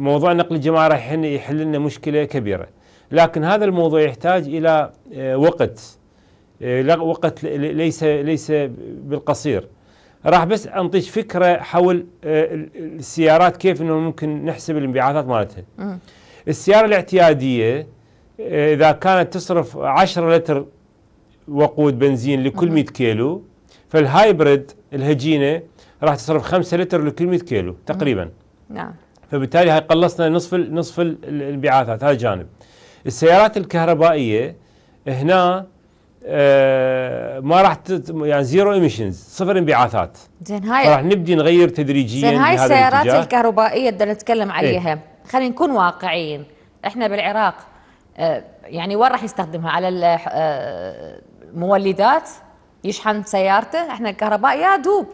موضوع نقل الجماعة راح يحل لنا مشكلة كبيرة لكن هذا الموضوع يحتاج إلى آه، وقت آه، وقت ليس ليس بالقصير راح بس انطيك فكره حول آه، السيارات كيف انه ممكن نحسب الانبعاثات مالتها. السياره الاعتياديه اذا كانت تصرف 10 لتر وقود بنزين لكل 100 كيلو فالهايبريد الهجينه راح تصرف 5 لتر لكل 100 كيلو تقريبا. نعم. فبالتالي هاي قلصنا نصف الـ نصف الـ الانبعاثات هذا جانب السيارات الكهربائيه هنا آه ما راح يعني زيرو ايميشنز صفر انبعاثات زين هاي راح نبدي نغير تدريجيا زين هاي السيارات الكهربائيه اللي نتكلم إيه. عليها ايه؟ خلينا نكون واقعيين احنا بالعراق آه، يعني وين راح يستخدمها على المولدات آه، يشحن سيارته احنا الكهرباء يا دوب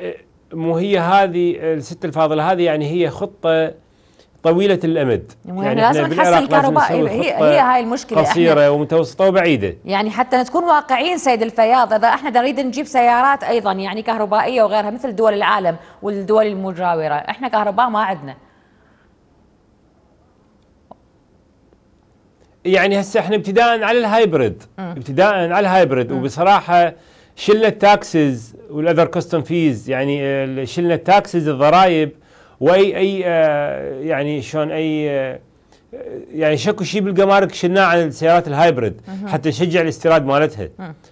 إيه. مو هي هذه الست الفاضله هذه يعني هي خطه طويلة الأمد يعني لازم نحسن الكهرباء هي هي هاي المشكلة قصيرة ومتوسطة وبعيدة يعني حتى نكون واقعيين سيد الفياض إذا احنا نريد نجيب سيارات أيضا يعني كهربائية وغيرها مثل دول العالم والدول المجاورة احنا كهرباء ما عندنا يعني هسه احنا ابتداء على الهايبرد ابتداء على الهايبرد وبصراحة شلنا التاكسز والاذر كاستم فيز يعني شلنا آه، التاكسز الضرائب واي اي آه، يعني شلون اي آه، يعني شكو شيء بالجمارك شلناه عن السيارات الهايبرد حتى نشجع الاستيراد مالتها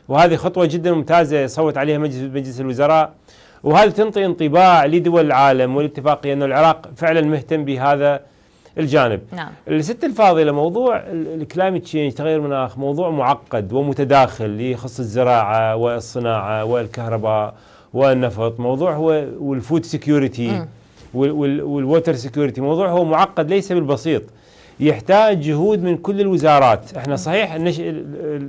وهذه خطوه جدا ممتازه صوت عليها مجلس مجلس الوزراء وهذا تنطي انطباع لدول العالم والاتفاقيه انه العراق فعلا مهتم بهذا الجانب نعم. الست الفاضله موضوع الكلايمت تشينج تغير مناخ موضوع معقد ومتداخل يخص الزراعه والصناعه والكهرباء والنفط موضوع هو والفود سكيورتي والووتر سكيورتي موضوع هو معقد ليس بالبسيط يحتاج جهود من كل الوزارات احنا صحيح النش...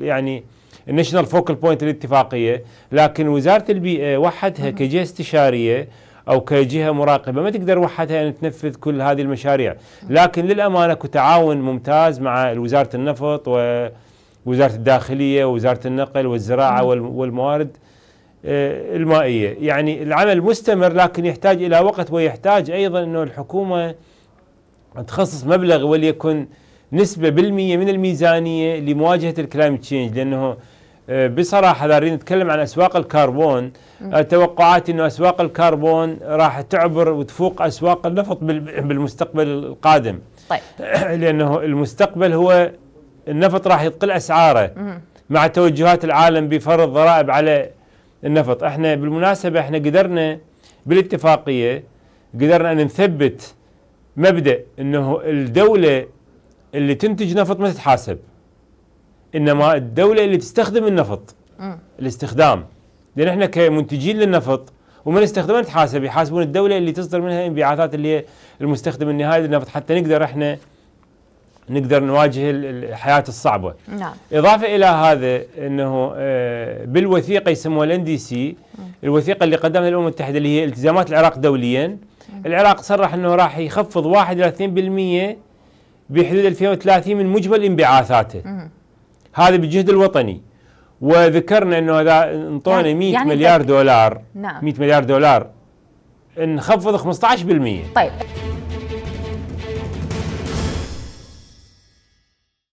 يعني النشنال فوكل بوينت الاتفاقيه لكن وزاره البيئه وحدها كجهه استشاريه او كجهه مراقبه ما تقدر وحدها ان يعني تنفذ كل هذه المشاريع، لكن للامانه كتعاون ممتاز مع وزاره النفط ووزاره الداخليه ووزاره النقل والزراعه والموارد آه، المائيه، يعني العمل مستمر لكن يحتاج الى وقت ويحتاج ايضا انه الحكومه تخصص مبلغ وليكن نسبه بالميه من الميزانيه لمواجهه الكلايمت تشينج لانه آه، بصراحه اذا نريد نتكلم عن اسواق الكربون آه، توقعاتي انه اسواق الكربون راح تعبر وتفوق اسواق النفط بالمستقبل القادم طيب لانه المستقبل هو النفط راح يقل اسعاره مع توجهات العالم بفرض ضرائب على النفط احنا بالمناسبه احنا قدرنا بالاتفاقيه قدرنا ان نثبت مبدا انه الدوله اللي تنتج نفط ما تتحاسب انما الدوله اللي تستخدم النفط الاستخدام لان احنا كمنتجين للنفط ومن استخدمها تحاسب يحاسبون الدوله اللي تصدر منها انبعاثات اللي هي المستخدم النهائي للنفط حتى نقدر احنا نقدر نواجه الحياه الصعبه. نعم. اضافه الى هذا انه آه، بالوثيقه يسموها الان دي سي الوثيقه اللي قدمها الامم المتحده اللي هي التزامات العراق دوليا العراق صرح انه راح يخفض 1 الى 2% بحدود 2030 من مجمل انبعاثاته. هذا بالجهد الوطني وذكرنا انه اذا انطونا 100 يعني-, يعني مليار دولار نعم 100 مليار دولار نخفض 15% طيب